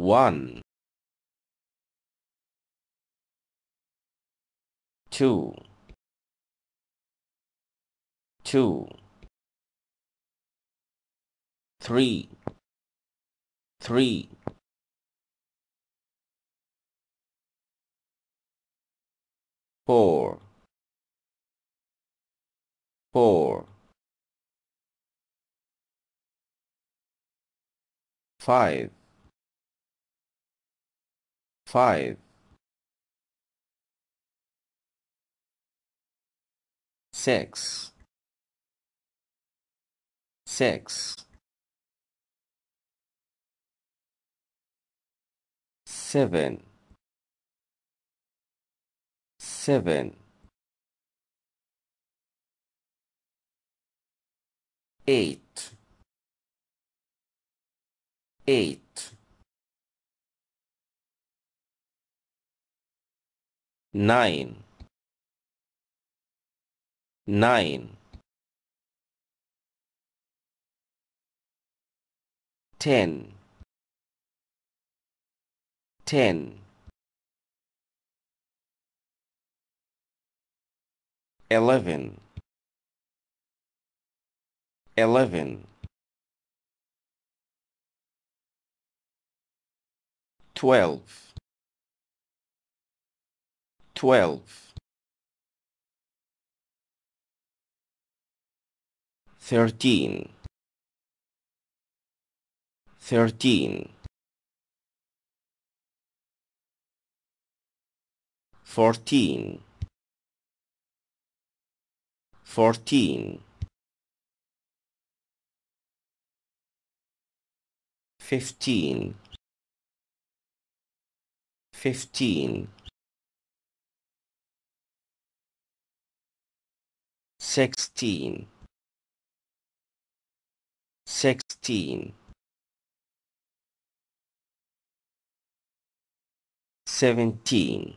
one, two, two, three, three, four, four, five, five six six seven seven eight eight nine nine ten ten eleven eleven twelve Twelve. Thirteen. Fourteen. Fifteen. Fifteen. Sixteen, sixteen, seventeen,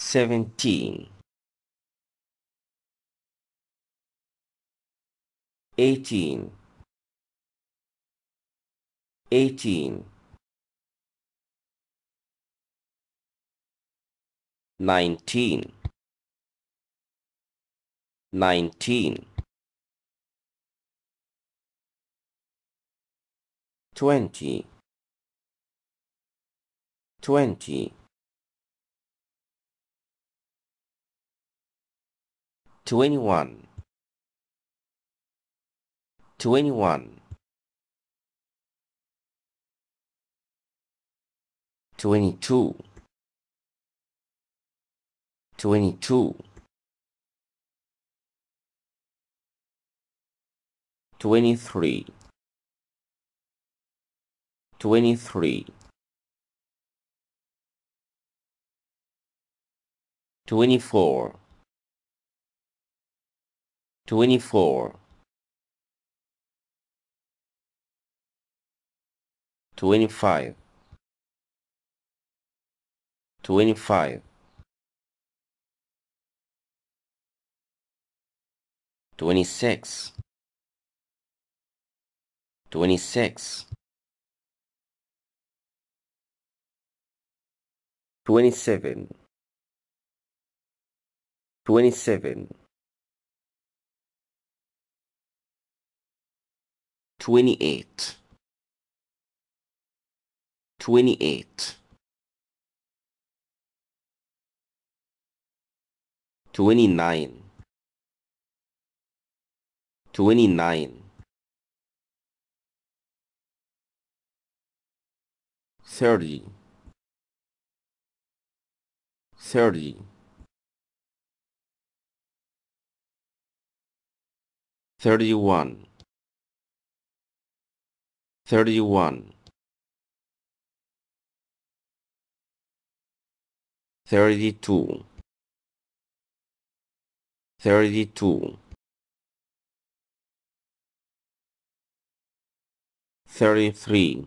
seventeen, eighteen, eighteen, nineteen. 19 20 20 21 21 22 22 23 23 24 24 25 25 26 26 27 27 28 28 29 29 thirty thirty thirty one thirty one thirty two thirty two thirty three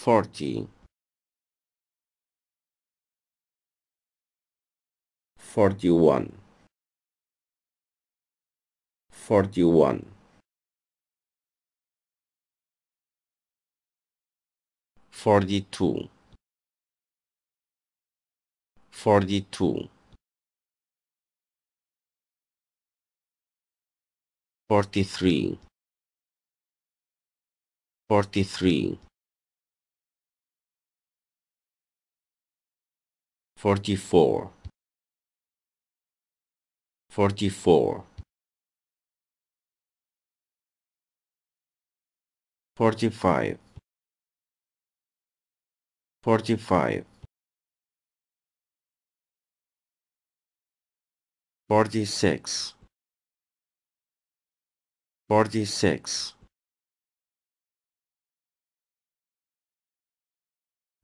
forty forty-one forty-one forty-two forty-two forty-three forty-three 44 44 45 45 46 46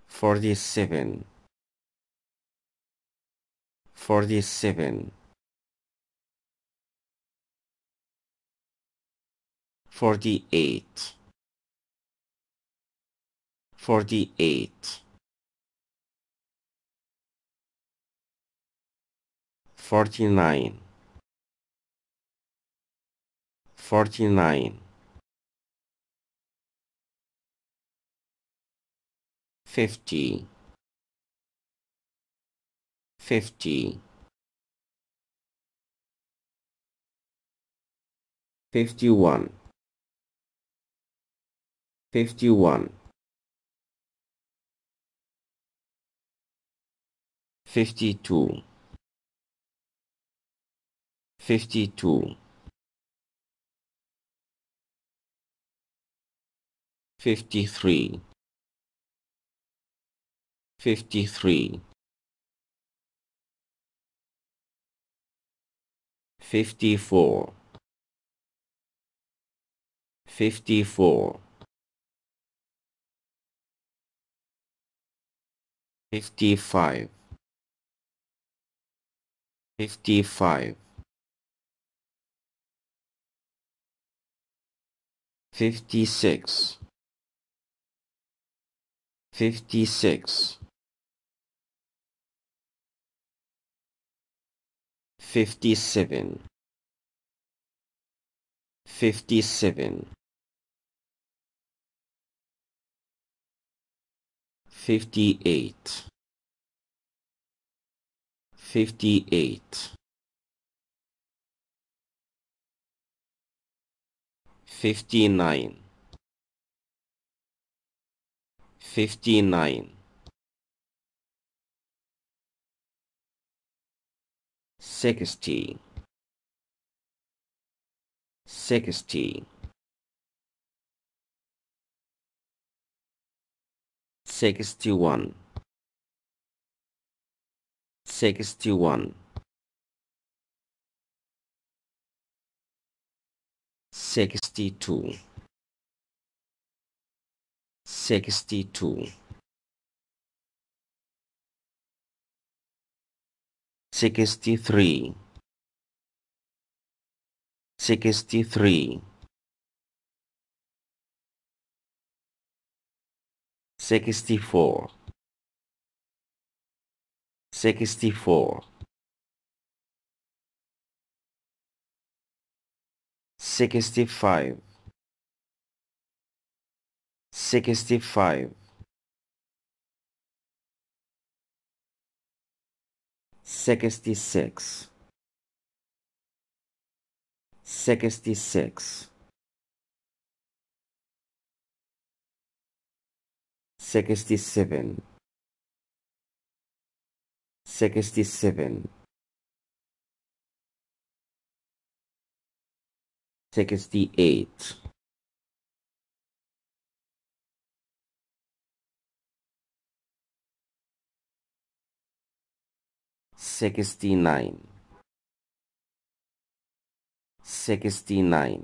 47 47 48 48 49 49 50 50 51 51 52 52 53 53 54 54 55 55 56 56 fifty-seven fifty-seven fifty-eight fifty-eight fifty-nine fifty-nine sixty sixty sixty one sixty one sixty two sixty two 63 63 64 64 65 65 66 66 67 67 68 69 69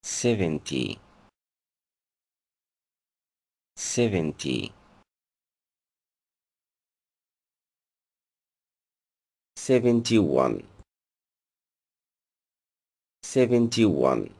70 70 71 71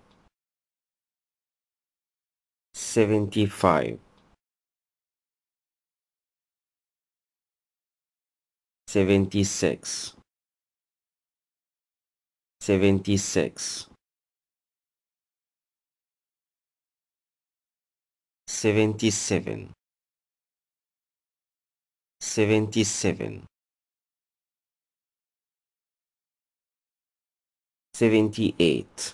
75 76 76 77 77 78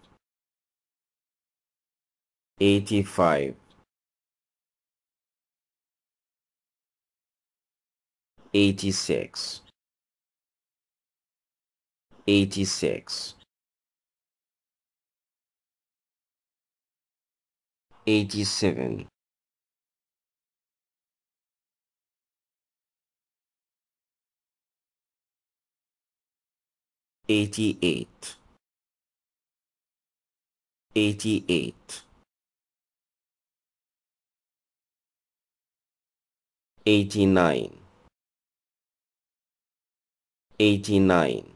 85 86 86 87 88 88 eighty-nine, eighty-nine,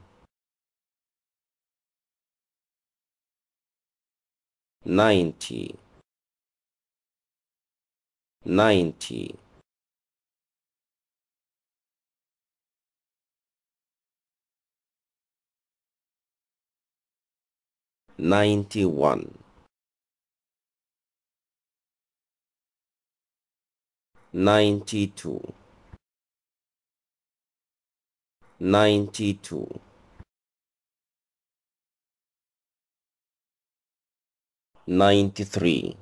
ninety, ninety, ninety-one. 92 92 93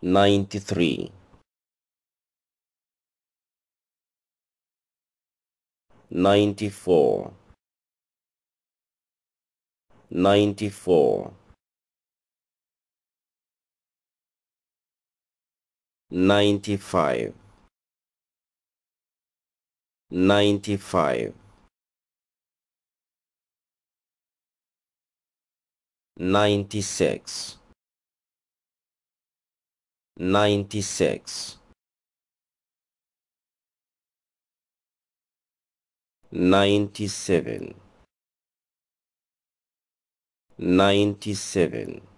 93 94 94 95 95 96 96 97 97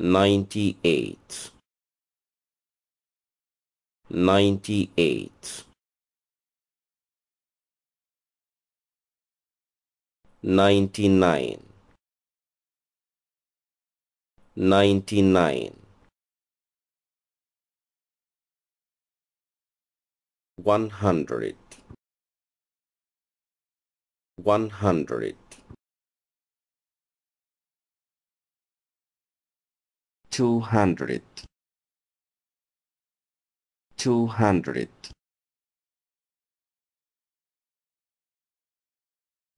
98 98 99 99 100 100 two hundred two hundred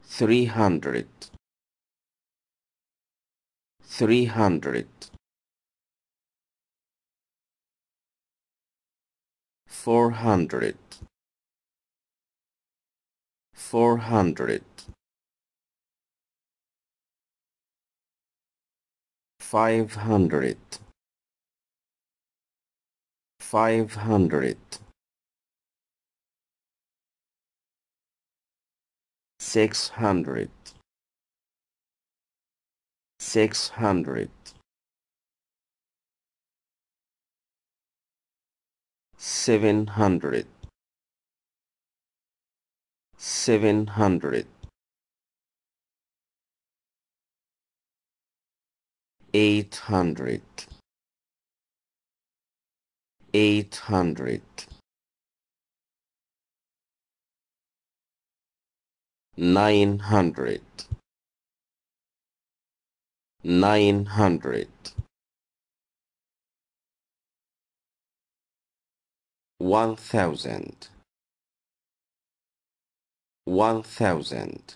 three hundred three hundred four hundred four hundred five hundred five hundred six hundred six hundred seven hundred seven hundred eight hundred eight hundred nine hundred nine hundred one thousand one thousand